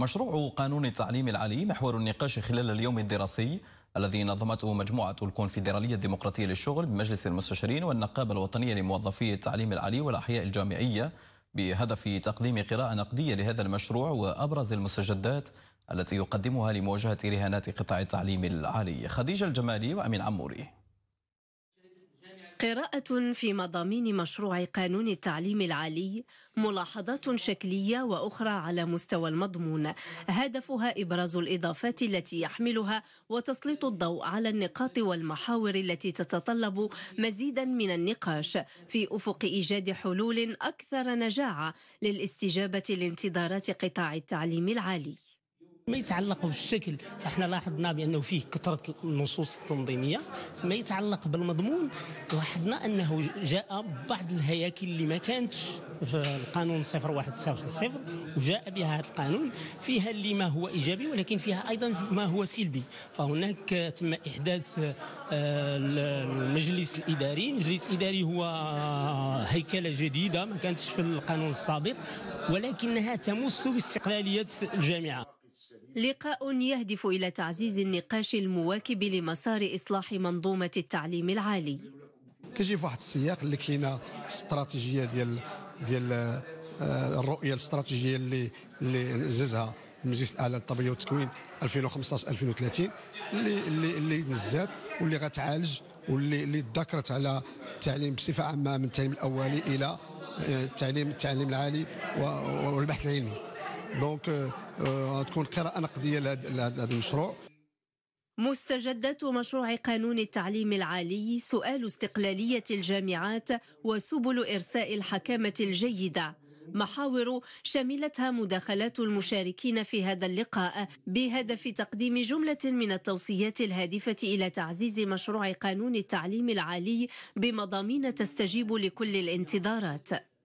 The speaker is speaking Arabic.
مشروع قانون التعليم العالي محور النقاش خلال اليوم الدراسي الذي نظمته مجموعة الكونفدرالية الديمقراطية للشغل بمجلس المستشارين والنقابة الوطنية لموظفي التعليم العالي والأحياء الجامعية بهدف تقديم قراءة نقدية لهذا المشروع وأبرز المستجدات التي يقدمها لمواجهة رهانات قطاع التعليم العالي خديجة الجمالي وأمين عموري قراءة في مضامين مشروع قانون التعليم العالي ملاحظات شكلية وأخرى على مستوى المضمون هدفها إبراز الإضافات التي يحملها وتسليط الضوء على النقاط والمحاور التي تتطلب مزيدا من النقاش في أفق إيجاد حلول أكثر نجاعة للاستجابة لانتظارات قطاع التعليم العالي ما يتعلق بالشكل فاحنا لاحظنا بانه فيه كثره النصوص التنظيميه ما يتعلق بالمضمون لاحظنا انه جاء بعض الهياكل اللي ما كانتش في القانون 0150 وجاء بها هذا القانون فيها اللي ما هو ايجابي ولكن فيها ايضا ما هو سلبي فهناك تم احداث آه، المجلس الاداري المجلس الاداري هو آه، هيكله جديده ما كانتش في القانون السابق ولكنها تمس باستقلاليه الجامعه لقاء يهدف إلى تعزيز النقاش المواكب لمسار إصلاح منظومة التعليم العالي كيجي في واحد السياق اللي كاينه استراتيجيه ديال ديال آه، الرؤيه الاستراتيجيه اللي اللي نززها المجلس الاعلى للطبيعه والتكوين 2015 2030 اللي اللي اللي نزات واللي غتعالج واللي اللي ذكرت على التعليم بصفه عامه من التعليم الاولي الى آه، التعليم التعليم العالي والبحث العلمي دونك غتكون قراءه نقديه لهذا المشروع مستجدات مشروع قانون التعليم العالي سؤال استقلاليه الجامعات وسبل ارساء الحكامه الجيده محاور شملتها مداخلات المشاركين في هذا اللقاء بهدف تقديم جملة من التوصيات الهادفة إلى تعزيز مشروع قانون التعليم العالي بمضامين تستجيب لكل الانتظارات